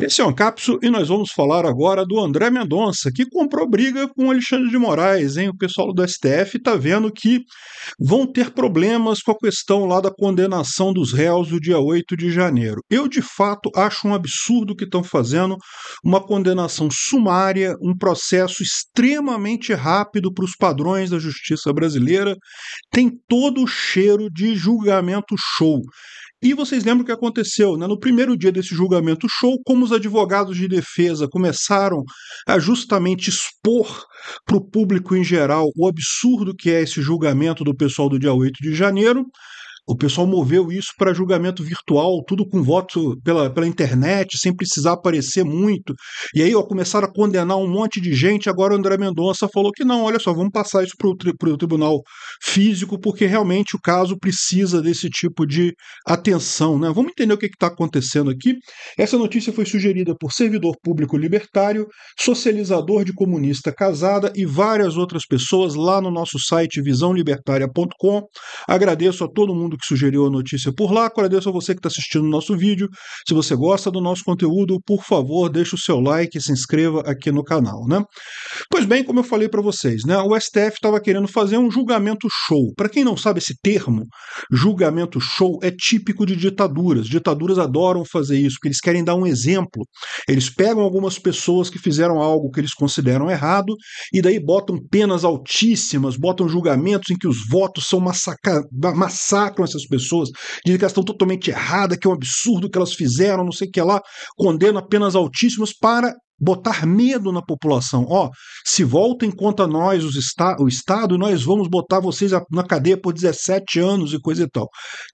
Esse é um capso e nós vamos falar agora do André Mendonça, que comprou briga com o Alexandre de Moraes, hein? O pessoal do STF está vendo que vão ter problemas com a questão lá da condenação dos réus do dia 8 de janeiro. Eu, de fato, acho um absurdo que estão fazendo uma condenação sumária, um processo extremamente rápido para os padrões da justiça brasileira. Tem todo o cheiro de julgamento show. E vocês lembram o que aconteceu? Né? No primeiro dia desse julgamento show, como os advogados de defesa começaram a justamente expor para o público em geral o absurdo que é esse julgamento do pessoal do dia 8 de janeiro, o pessoal moveu isso para julgamento virtual, tudo com voto pela, pela internet, sem precisar aparecer muito. E aí ó, começaram a condenar um monte de gente. Agora o André Mendonça falou que não, olha só, vamos passar isso para o tri tribunal físico, porque realmente o caso precisa desse tipo de atenção. Né? Vamos entender o que é está acontecendo aqui. Essa notícia foi sugerida por servidor público libertário, socializador de comunista casada e várias outras pessoas lá no nosso site visãolibertaria.com. Agradeço a todo mundo que sugeriu a notícia por lá. Agradeço a você que está assistindo o nosso vídeo. Se você gosta do nosso conteúdo, por favor, deixe o seu like e se inscreva aqui no canal. Né? Pois bem, como eu falei para vocês, né, o STF estava querendo fazer um julgamento show. Para quem não sabe esse termo, julgamento show é típico de ditaduras. Ditaduras adoram fazer isso, porque eles querem dar um exemplo. Eles pegam algumas pessoas que fizeram algo que eles consideram errado e daí botam penas altíssimas, botam julgamentos em que os votos são massacrados, massacram essas pessoas, dizem que elas estão totalmente erradas, que é um absurdo que elas fizeram, não sei o que lá, condenam apenas altíssimos para botar medo na população. Ó, se voltem contra nós os esta o Estado, nós vamos botar vocês na cadeia por 17 anos e coisa e tal.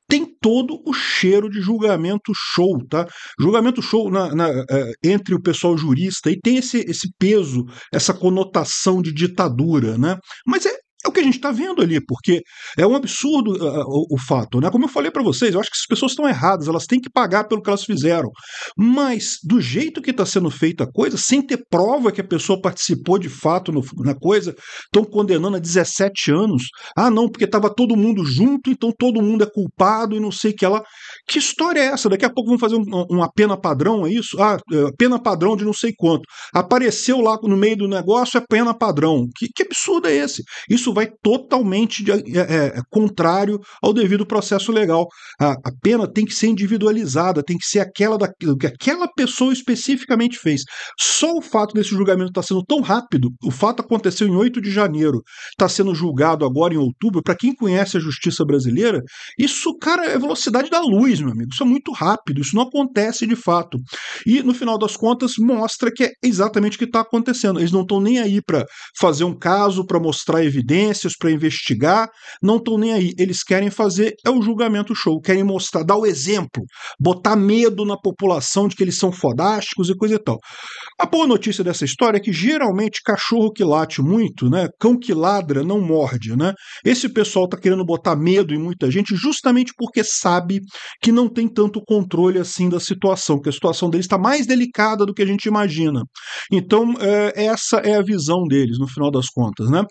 Tem todo o cheiro de julgamento show, tá? Julgamento show na, na, é, entre o pessoal jurista e tem esse, esse peso, essa conotação de ditadura, né? Mas é, gente está vendo ali, porque é um absurdo uh, o, o, fato. Né? Como eu falei para vocês, eu acho que as pessoas estão erradas, elas têm que pagar pelo que elas fizeram. Mas, do jeito que está sendo feita a coisa, sem ter prova que a pessoa participou de fato no, na coisa, estão condenando a 17 anos. Ah, não, porque estava todo mundo junto, então todo mundo é culpado e não sei que ela. Que história é essa? Daqui a pouco vão fazer um, uma pena padrão, é isso? Ah, é, pena padrão de não sei quanto. Apareceu lá no meio do negócio, é pena padrão. Que, que absurdo é esse? Isso vai totalmente de, é, é, contrário ao devido processo legal. A, a, pena tem que ser individualizada, tem que ser aquela da, que aquela pessoa especificamente fez. Só o fato desse julgamento estar tá sendo tão rápido, o fato aconteceu em 8 de janeiro, está sendo julgado agora em outubro, para quem conhece a justiça brasileira, isso, cara, é velocidade da luz, meu amigo. Isso é muito rápido, isso não acontece de fato. E no final das contas, mostra que é exatamente o que está acontecendo. Eles não estão nem aí para fazer um caso, para mostrar evidência para investigar, não estão nem aí. Eles querem fazer é o julgamento show, querem mostrar, dar o exemplo, botar medo na população de que eles são fodásticos e coisa e tal. A boa notícia dessa história é que geralmente cachorro que late muito, né, cão que ladra não morde, né? Esse pessoal tá querendo botar medo em muita gente justamente porque sabe que não tem tanto controle assim da situação, que a situação deles está mais delicada do que a gente imagina. Então, é, essa é a visão deles, no final das contas, né?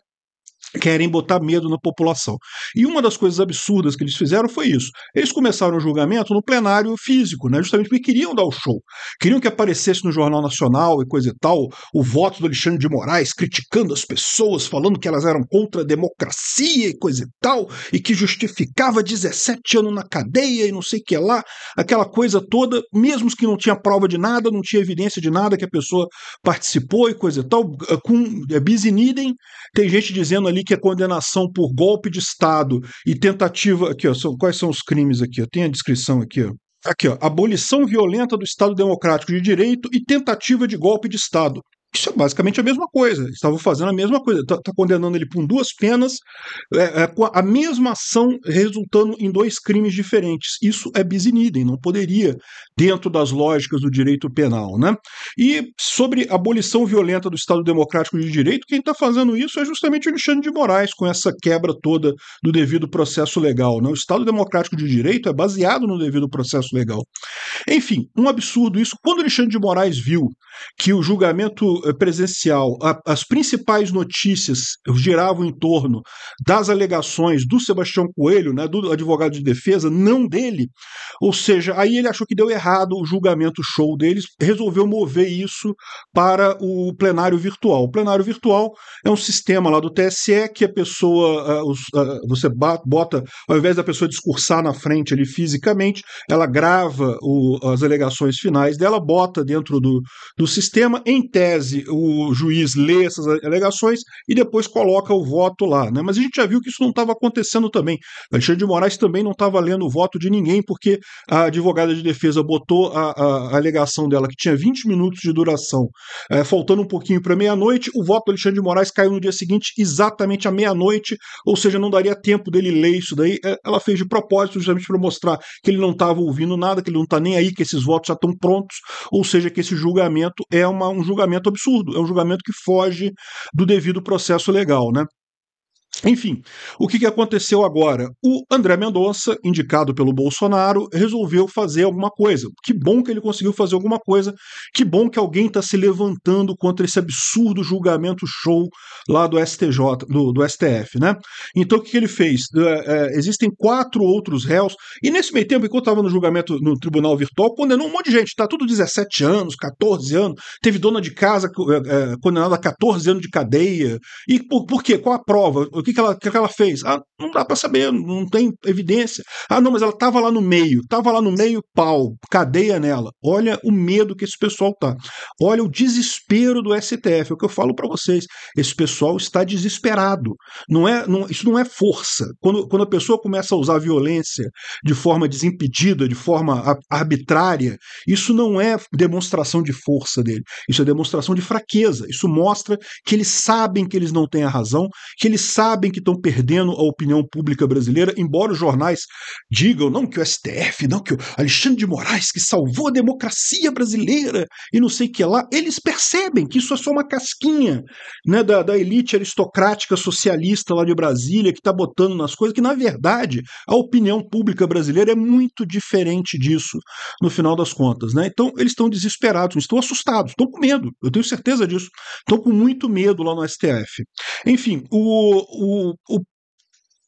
querem botar medo na população. E uma das coisas absurdas que eles fizeram foi isso. Eles começaram o julgamento no plenário físico, né, justamente porque queriam dar o show. Queriam que aparecesse no Jornal Nacional e coisa e tal, o voto do Alexandre de Moraes criticando as pessoas, falando que elas eram contra a democracia e coisa e tal, e que justificava 17 anos na cadeia e não sei o que lá, aquela coisa toda, mesmo que não tinha prova de nada, não tinha evidência de nada que a pessoa participou e coisa e tal, com eh, bis in idem, tem gente dizendo ali que é condenação por golpe de Estado e tentativa. Aqui, ó, são, quais são os crimes aqui? Ó, tem a descrição aqui, ó. Aqui, ó, abolição violenta do Estado Democrático de Direito e tentativa de golpe de Estado, isso é basicamente a mesma coisa. Estavam fazendo a mesma coisa. Está tá condenando ele por duas penas, é, é, com a mesma ação resultando em dois crimes diferentes. Isso é bis in idem, não poderia, dentro das lógicas do direito penal. Né? E sobre abolição violenta do Estado Democrático de Direito, quem está fazendo isso é justamente o Alexandre de Moraes, com essa quebra toda do devido processo legal. Né? O Estado Democrático de Direito é baseado no devido processo legal. Enfim, um absurdo isso. Quando Alexandre de Moraes viu que o julgamento eh, presencial, a, as principais notícias giravam em torno das alegações do Sebastião Coelho, né, do advogado de defesa, não dele. Ou seja, aí ele achou que deu errado o julgamento show deles, resolveu mover isso para o plenário virtual. O plenário virtual é um sistema lá do TSE que a pessoa, uh, os, uh, você bota, ao invés da pessoa discursar na frente ali fisicamente, ela grava o, as alegações finais dela, bota dentro do, do sistema, em tese tese, o juiz lê essas alegações e depois coloca o voto lá. Né? Mas a gente já viu que isso não estava acontecendo também. Alexandre de Moraes também não estava lendo o voto de ninguém, porque a advogada de defesa botou a, a, a alegação dela, que tinha 20 minutos de duração, é, faltando um pouquinho para meia-noite. O voto do Alexandre de Moraes caiu no dia seguinte, exatamente à meia-noite, ou seja, não daria tempo dele ler isso daí. É, ela fez de propósito, justamente para mostrar que ele não estava ouvindo nada, que ele não está nem aí, que esses votos já estão prontos, ou seja, que esse julgamento é uma, um julgamento absurdo absurdo, é um julgamento que foge do devido processo legal. Né? Enfim, o que, que aconteceu agora? O André Mendonça, indicado pelo Bolsonaro, resolveu fazer alguma coisa. Que bom que ele conseguiu fazer alguma coisa. Que bom que alguém está se levantando contra esse absurdo julgamento show lá do STJ, do, do STF, né? Então o que, ele fez? É, é, existem quatro outros réus, e nesse meio tempo, enquanto estava no julgamento no tribunal virtual, condenou um monte de gente, tá tudo 17 anos, 14 anos, teve dona de casa é, é, condenada a 14 anos de cadeia. E por, por quê? Qual a prova? O que, que, ela, que, que ela fez? Ah, não dá para saber, não tem evidência. Ah, não, mas ela estava lá no meio, estava lá no meio, pau, cadeia nela. Olha o medo que esse pessoal tá. Olha o desespero do STF, é o que eu falo para vocês. Esse pessoal está desesperado. Não é, não, isso não é força. Quando, quando a pessoa começa a usar violência de forma desimpedida, de forma arbitrária, isso não é demonstração de força dele. Isso é demonstração de fraqueza. Isso mostra que eles sabem que eles não têm a razão, que eles sabem sabem que estão perdendo a opinião pública brasileira, embora os jornais digam não que o STF, não que o Alexandre de Moraes que salvou a democracia brasileira e não sei que lá, eles percebem que isso é só uma casquinha né, da, da elite aristocrática socialista lá de Brasília que está botando nas coisas que na verdade a opinião pública brasileira é muito diferente disso no final das contas, né? Então eles estão desesperados, estão assustados, estão com medo. Eu tenho certeza disso. Estão com muito medo lá no STF. Enfim, o, o, o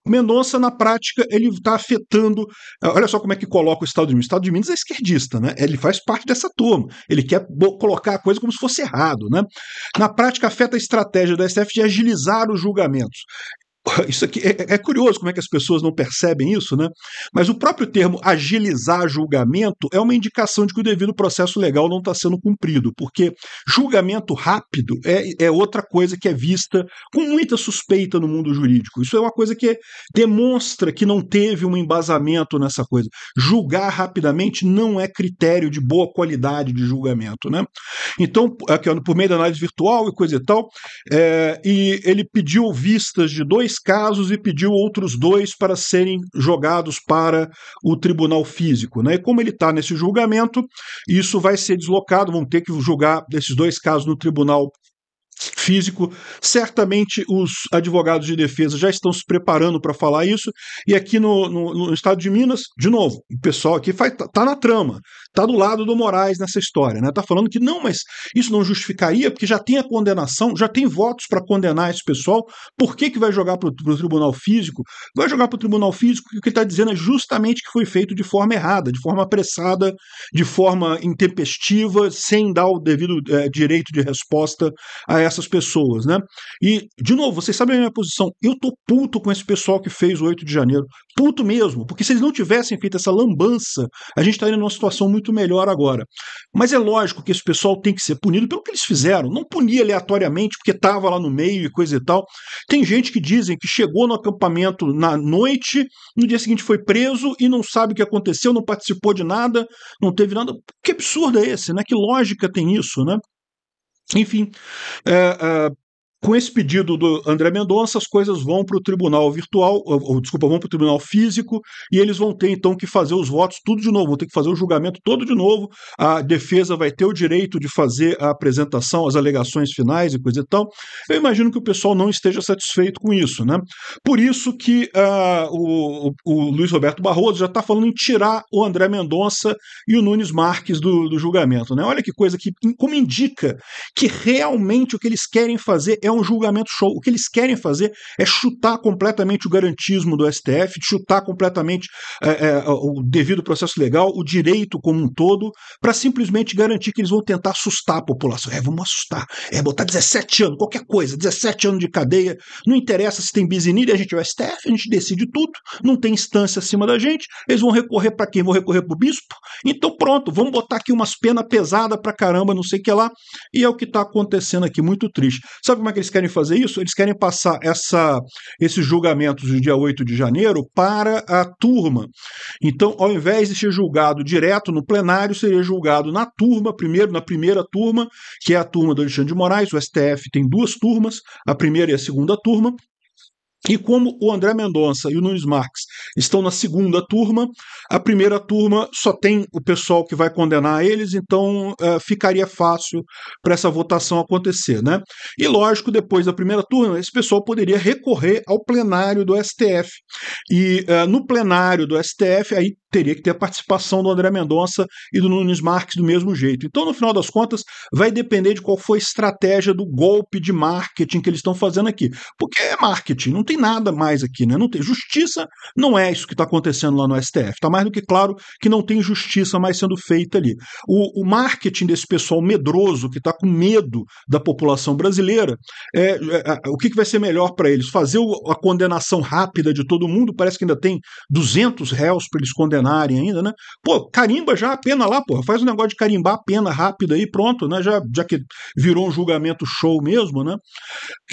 Mendonça, na prática, ele está afetando. Eh, olha só como é que coloca o Estado de Minas. O Estado de Minas é esquerdista, né? Ele faz parte dessa turma. Ele quer colocar a coisa como se fosse errado, né? Na prática, afeta a estratégia da STF de agilizar os julgamentos. isso aqui é, é, curioso como é que as pessoas não percebem isso, né? Mas o próprio termo agilizar julgamento é uma indicação de que o devido processo legal não está sendo cumprido, porque julgamento rápido é, é outra coisa que é vista com muita suspeita no mundo jurídico. Isso é uma coisa que demonstra que não teve um embasamento nessa coisa. Julgar rapidamente não é critério de boa qualidade de julgamento, né? Então, aqui, por meio da análise virtual e coisa e tal, é, e ele pediu vistas de dois três casos e pediu outros dois para serem jogados para o tribunal físico. Né? E como ele está nesse julgamento, isso vai ser deslocado, vão ter que julgar esses dois casos no tribunal físico. Certamente os advogados de defesa já estão se preparando para falar isso. E aqui no, no, no, estado de Minas, de novo, o pessoal aqui está tá na trama está do lado do Moraes nessa história, né? Está falando que não, mas isso não justificaria, porque já tem a condenação, já tem votos para condenar esse pessoal. Por que, que vai jogar para o tribunal físico? Vai jogar para o tribunal físico porque o que ele está dizendo é justamente que foi feito de forma errada, de forma apressada, de forma intempestiva, sem dar o devido é, direito de resposta a essas pessoas, né? E, de novo, vocês sabem a minha posição. Eu tô puto com esse pessoal que fez o 8 de janeiro. Puto mesmo, porque se eles não tivessem feito essa lambança, a gente estaria numa situação muito melhor agora. Mas é lógico que esse pessoal tem que ser punido pelo que eles fizeram, não punir aleatoriamente porque estava lá no meio e coisa e tal. Tem gente que dizem que chegou no acampamento na noite, no dia seguinte foi preso e não sabe o que aconteceu, não participou de nada, não teve nada. Que absurdo é esse, né? Que lógica tem isso, né? Enfim, é, é com esse pedido do André Mendonça, as coisas vão para o tribunal virtual, ou, desculpa, vão para o tribunal físico, e eles vão ter então que fazer os votos tudo de novo, vão ter que fazer o julgamento todo de novo. A defesa vai ter o direito de fazer a apresentação, as alegações finais e coisa e tal. Eu imagino que o pessoal não esteja satisfeito com isso, né? Por isso que uh, o, o, Luiz Roberto Barroso já está falando em tirar o André Mendonça e o Nunes Marques do, do julgamento, né? Olha que coisa que, como indica que realmente o que eles querem fazer é um julgamento show. O que eles querem fazer é chutar completamente o garantismo do STF, chutar completamente é, é, o devido processo legal, o direito como um todo, para simplesmente garantir que eles vão tentar assustar a população. É, vamos assustar. É botar 17 anos, qualquer coisa, 17 anos de cadeia. Não interessa se tem bizinilha, a gente é o STF, a gente decide tudo, não tem instância acima da gente. Eles vão recorrer para quem? Vão recorrer para o bispo? Então pronto, vamos botar aqui umas penas pesadas para caramba, não sei o que lá. E é o que está acontecendo aqui, muito triste. Sabe como é que eles eles querem fazer isso? Eles querem passar essa, esses julgamentos do dia 8 de janeiro para a turma. Então, ao invés de ser julgado direto no plenário, seria julgado na turma, primeiro, na primeira turma, que é a turma do Alexandre de Moraes. O STF tem duas turmas, a primeira e a segunda turma. E como o André Mendonça e o Nunes Marques estão na segunda turma, a primeira turma só tem o pessoal que vai condenar eles, então uh, ficaria fácil para essa votação acontecer. Né? E lógico, depois da primeira turma, esse pessoal poderia recorrer ao plenário do STF. E uh, no plenário do STF, aí teria que ter a participação do André Mendonça e do Nunes Marques do mesmo jeito. Então, no final das contas, vai depender de qual foi a estratégia do golpe de marketing que eles estão fazendo aqui. Porque é marketing, não tem nada mais aqui, né? Não tem justiça, não é isso que está acontecendo lá no STF. Está mais do que claro que não tem justiça mais sendo feita ali. O, o marketing desse pessoal medroso que está com medo da população brasileira, é, é, é o que, que vai ser melhor para eles? Fazer o, a condenação rápida de todo mundo? Parece que ainda tem 200 réus para eles condenar penarem ainda, né? Pô, carimba já a pena lá, porra. Faz um negócio de carimbar a pena rápida aí, pronto, né? Já, já que virou um julgamento show mesmo, né?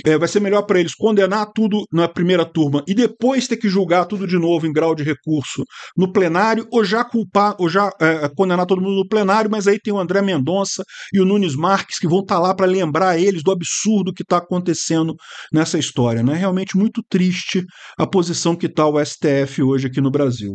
É, vai ser melhor para eles condenar tudo na primeira turma e depois ter que julgar tudo de novo em grau de recurso no plenário, ou já culpar, ou já é, condenar todo mundo no plenário, mas aí tem o André Mendonça e o Nunes Marques que vão estar tá lá para lembrar eles do absurdo que está acontecendo nessa história, né? Realmente muito triste a posição que está o STF hoje aqui no Brasil.